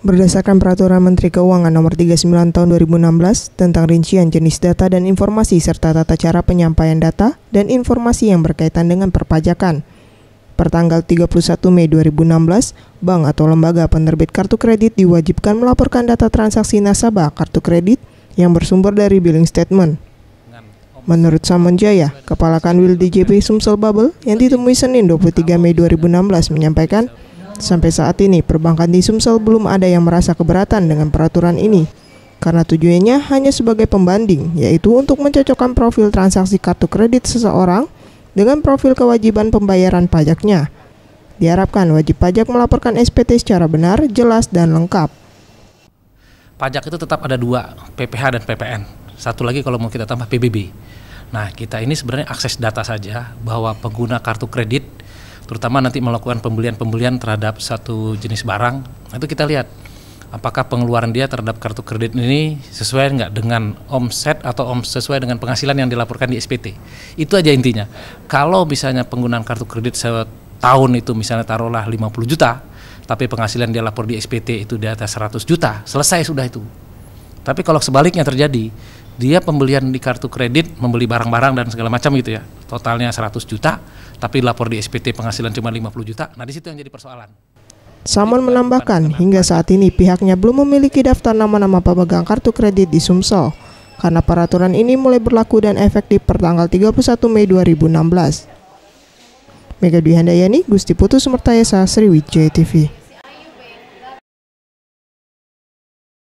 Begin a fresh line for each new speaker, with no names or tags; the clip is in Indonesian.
Berdasarkan Peraturan Menteri Keuangan Nomor 39 Tahun 2016 tentang rincian jenis data dan informasi serta tata cara penyampaian data dan informasi yang berkaitan dengan perpajakan. Pertanggal 31 Mei 2016, bank atau lembaga penerbit kartu kredit diwajibkan melaporkan data transaksi nasabah kartu kredit yang bersumber dari billing statement. Menurut Samon Jaya, Kepala Kanwil DJP Sumsel Bubble yang ditemui Senin 23 Mei 2016 menyampaikan, Sampai saat ini, perbankan di Sumsel belum ada yang merasa keberatan dengan peraturan ini, karena tujuannya hanya sebagai pembanding, yaitu untuk mencocokkan profil transaksi kartu kredit seseorang dengan profil kewajiban pembayaran pajaknya. Diharapkan wajib pajak melaporkan SPT secara benar, jelas, dan lengkap.
Pajak itu tetap ada dua, PPH dan PPN. Satu lagi kalau mau kita tambah PBB. Nah, kita ini sebenarnya akses data saja bahwa pengguna kartu kredit terutama nanti melakukan pembelian-pembelian terhadap satu jenis barang nah, itu kita lihat apakah pengeluaran dia terhadap kartu kredit ini sesuai nggak dengan omset atau om sesuai dengan penghasilan yang dilaporkan di SPT. Itu aja intinya. Kalau misalnya penggunaan kartu kredit setahun itu misalnya taruhlah 50 juta, tapi penghasilan dia lapor di SPT itu di atas 100 juta, selesai sudah itu. Tapi kalau sebaliknya terjadi, dia pembelian di kartu kredit membeli barang-barang dan segala macam gitu ya totalnya 100 juta tapi lapor di SPT penghasilan cuma 50 juta nah di situ yang jadi persoalan
Samon menambahkan hingga saat ini pihaknya belum memiliki daftar nama-nama pemegang kartu kredit di Sumsel karena peraturan ini mulai berlaku dan efektif per tanggal 31 Mei 2016. Mega Dwi Handayani, Gusti Putus Mertayasa, Sriwijaya TV.